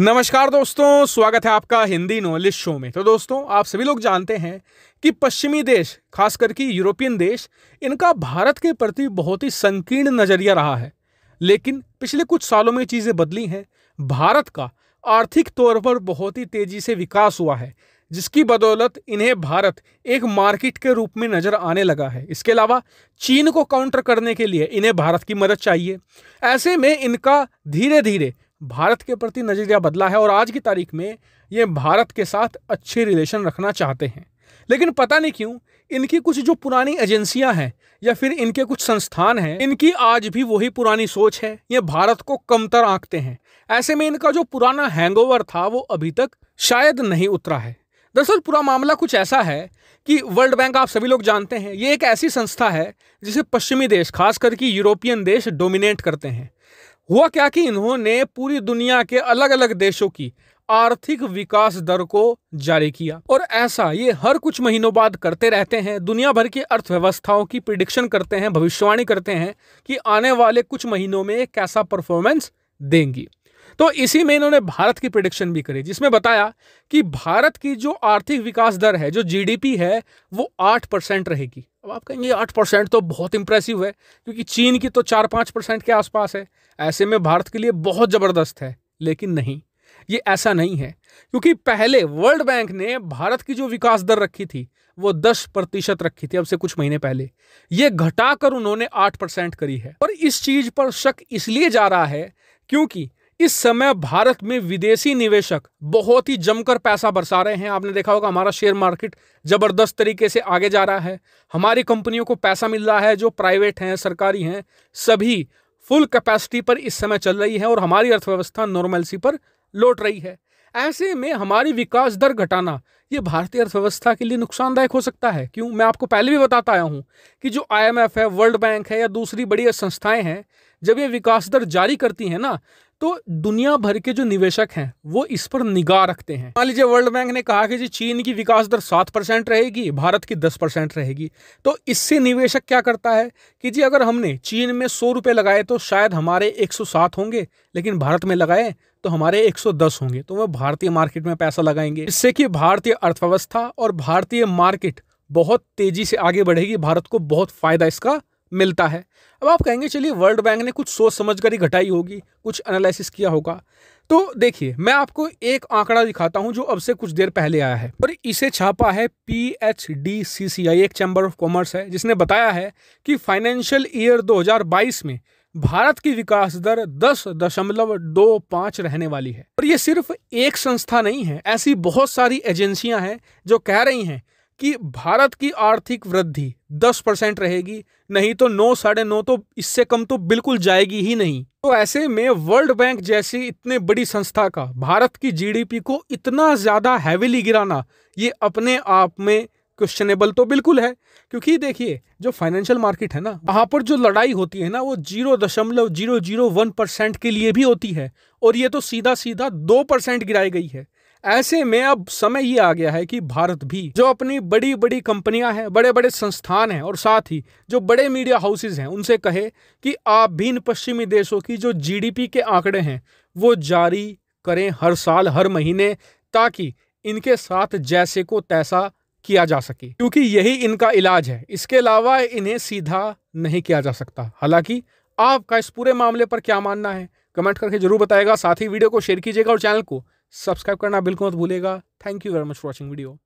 नमस्कार दोस्तों स्वागत है आपका हिंदी नॉलेज शो में तो दोस्तों आप सभी लोग जानते हैं कि पश्चिमी देश खासकर करके यूरोपियन देश इनका भारत के प्रति बहुत ही संकीर्ण नज़रिया रहा है लेकिन पिछले कुछ सालों में चीज़ें बदली हैं भारत का आर्थिक तौर पर बहुत ही तेज़ी से विकास हुआ है जिसकी बदौलत इन्हें भारत एक मार्केट के रूप में नज़र आने लगा है इसके अलावा चीन को काउंटर करने के लिए इन्हें भारत की मदद चाहिए ऐसे में इनका धीरे धीरे भारत के प्रति नज़रिया बदला है और आज की तारीख में ये भारत के साथ अच्छे रिलेशन रखना चाहते हैं लेकिन पता नहीं क्यों इनकी कुछ जो पुरानी एजेंसियां हैं या फिर इनके कुछ संस्थान हैं इनकी आज भी वही पुरानी सोच है ये भारत को कमतर आंकते हैं ऐसे में इनका जो पुराना हैंगओवर था वो अभी तक शायद नहीं उतरा है दरअसल पूरा मामला कुछ ऐसा है कि वर्ल्ड बैंक आप सभी लोग जानते हैं ये एक ऐसी संस्था है जिसे पश्चिमी देश खास करके यूरोपियन देश डोमिनेट करते हैं हुआ क्या कि इन्होंने पूरी दुनिया के अलग अलग देशों की आर्थिक विकास दर को जारी किया और ऐसा ये हर कुछ महीनों बाद करते रहते हैं दुनिया भर की अर्थव्यवस्थाओं की प्रिडिक्शन करते हैं भविष्यवाणी करते हैं कि आने वाले कुछ महीनों में कैसा परफॉर्मेंस देंगी तो इसी में इन्होंने भारत की प्रिडिक्शन भी करी जिसमें बताया कि भारत की जो आर्थिक विकास दर है जो जीडीपी है वो आठ परसेंट रहेगी अब आप कहेंगे आठ परसेंट तो बहुत इंप्रेसिव है क्योंकि चीन की तो चार पाँच परसेंट के आसपास है ऐसे में भारत के लिए बहुत ज़बरदस्त है लेकिन नहीं ये ऐसा नहीं है क्योंकि पहले वर्ल्ड बैंक ने भारत की जो विकास दर रखी थी वो दस प्रतिशत रखी थी अब से कुछ महीने पहले ये घटाकर उन्होंने आठ परसेंट करी है और इस चीज पर शक इसलिए जा रहा है क्योंकि इस समय भारत में विदेशी निवेशक बहुत ही जमकर पैसा बरसा रहे हैं आपने देखा होगा हमारा शेयर मार्केट जबरदस्त तरीके से आगे जा रहा है हमारी कंपनियों को पैसा मिल रहा है जो प्राइवेट हैं सरकारी हैं सभी फुल कैपेसिटी पर इस समय चल रही है और हमारी अर्थव्यवस्था नॉर्मलसी पर लौट रही है ऐसे में हमारी विकास दर घटाना ये भारतीय अर्थव्यवस्था के लिए नुकसानदायक हो सकता है क्यों मैं आपको पहले भी बताता आया हूँ कि जो आईएमएफ है वर्ल्ड बैंक है या दूसरी बड़ी संस्थाएं हैं जब ये विकास दर जारी करती हैं ना तो दुनिया भर के जो निवेशक हैं वो इस पर निगाह रखते हैं मान लीजिए वर्ल्ड बैंक ने कहा कि जी चीन की विकास दर सात परसेंट रहेगी भारत की दस परसेंट रहेगी तो इससे निवेशक क्या करता है कि जी अगर हमने चीन में सौ रुपये लगाए तो शायद हमारे एक सौ सात होंगे लेकिन भारत में लगाए तो हमारे एक सौ दस होंगे तो वह भारतीय मार्केट में पैसा लगाएंगे इससे कि भारतीय अर्थव्यवस्था और भारतीय मार्केट बहुत तेजी से आगे बढ़ेगी भारत को बहुत फायदा इसका मिलता है अब आप कहेंगे चलिए वर्ल्ड बैंक ने कुछ सोच समझ कर ही घटाई होगी कुछ एनालिसिस किया होगा तो देखिए मैं आपको एक आंकड़ा दिखाता हूं जो अब से कुछ देर पहले आया है और इसे छापा है P H D C C I एक चैम्बर ऑफ कॉमर्स है जिसने बताया है कि फाइनेंशियल ईयर 2022 में भारत की विकास दर दस दशमलव दो रहने वाली है और ये सिर्फ एक संस्था नहीं है ऐसी बहुत सारी एजेंसियां हैं जो कह रही हैं कि भारत की आर्थिक वृद्धि 10 परसेंट रहेगी नहीं तो नौ साढ़े नौ तो इससे कम तो बिल्कुल जाएगी ही नहीं तो ऐसे में वर्ल्ड बैंक जैसी इतने बड़ी संस्था का भारत की जीडीपी को इतना ज़्यादा हैविली गिराना ये अपने आप में क्वेश्चनेबल तो बिल्कुल है क्योंकि देखिए जो फाइनेंशियल मार्केट है ना वहां पर जो लड़ाई होती है ना वो जीरो दशमलव जीरो जीरो वन परसेंट के लिए भी होती है और ये तो सीधा सीधा दो परसेंट गिराई गई है ऐसे में अब समय ये आ गया है कि भारत भी जो अपनी बड़ी बड़ी कंपनियां हैं बड़े बड़े संस्थान हैं और साथ ही जो बड़े मीडिया हाउसेज हैं उनसे कहे कि आप भी इन पश्चिमी देशों की जो जीडीपी के आंकड़े हैं वो जारी करें हर साल हर महीने ताकि इनके साथ जैसे को तैसा किया जा सके क्योंकि यही इनका इलाज है इसके अलावा इन्हें सीधा नहीं किया जा सकता हालांकि आपका इस पूरे मामले पर क्या मानना है कमेंट करके जरूर बताएगा साथ ही वीडियो को शेयर कीजिएगा और चैनल को सब्सक्राइब करना बिल्कुल मत भूलेगा thank you very much for watching video